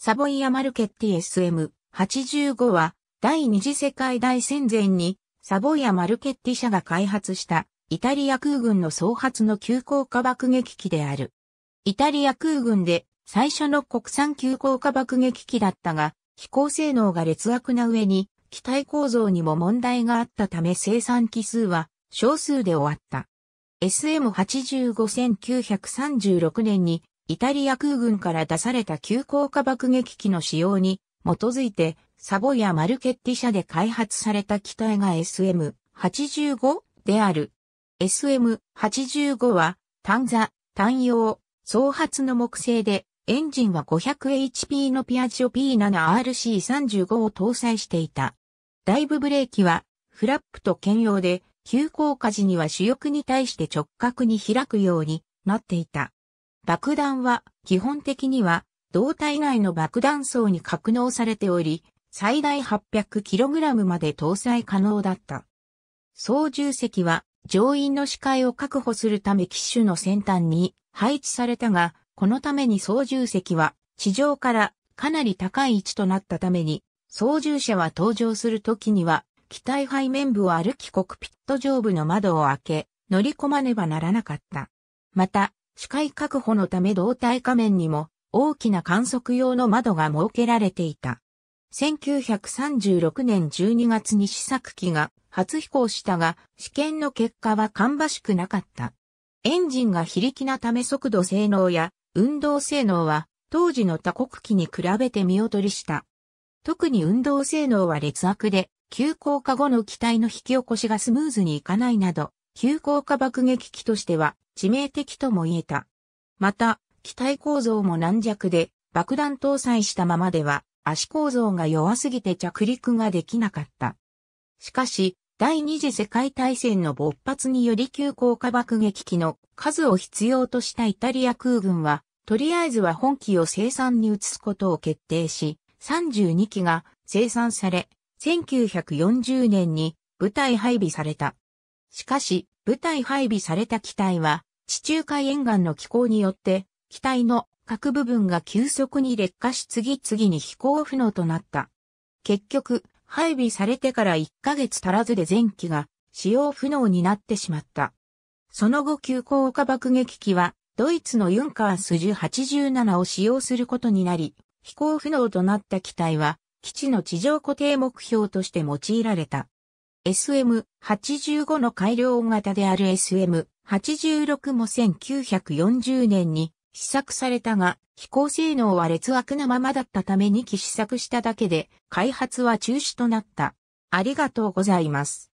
サボイア・マルケッティ SM85 は、第二次世界大戦前に、サボイア・マルケッティ社が開発した、イタリア空軍の総発の急降下爆撃機である。イタリア空軍で、最初の国産急降下爆撃機だったが、飛行性能が劣悪な上に、機体構造にも問題があったため生産機数は少数で終わった。SM85-1936 年にイタリア空軍から出された急降下爆撃機の使用に基づいて、サボやマルケッティ社で開発された機体が SM-85 である。SM-85 は、単座、単用、総発の木製で、エンジンは 500HP のピアジオ P7RC35 を搭載していた。ダイブブレーキは、フラップと兼用で、急降下時には主翼に対して直角に開くようになっていた。爆弾は基本的には胴体内の爆弾層に格納されており、最大 800kg まで搭載可能だった。操縦席は乗員の視界を確保するため機種の先端に配置されたが、このために操縦席は地上からかなり高い位置となったために、操縦者は登場するときには、機体背面部を歩きコクピット上部の窓を開け、乗り込まねばならなかった。また、視界確保のため胴体仮面にも大きな観測用の窓が設けられていた。1936年12月に試作機が初飛行したが、試験の結果は芳しくなかった。エンジンが非力なため速度性能や運動性能は当時の他国機に比べて見劣りした。特に運動性能は劣悪で、急降下後の機体の引き起こしがスムーズにいかないなど、急降下爆撃機としては致命的とも言えた。また、機体構造も軟弱で、爆弾搭載したままでは、足構造が弱すぎて着陸ができなかった。しかし、第二次世界大戦の勃発により急降下爆撃機の数を必要としたイタリア空軍は、とりあえずは本機を生産に移すことを決定し、32機が生産され、1940年に部隊配備された。しかし、部隊配備された機体は、地中海沿岸の気候によって、機体の各部分が急速に劣化し次々に飛行不能となった。結局、配備されてから1ヶ月足らずで前機が使用不能になってしまった。その後急降下爆撃機はドイツのユンカース1087を使用することになり、飛行不能となった機体は基地の地上固定目標として用いられた。SM85 の改良型である SM 86も1940年に試作されたが、飛行性能は劣悪なままだったため2機試作しただけで、開発は中止となった。ありがとうございます。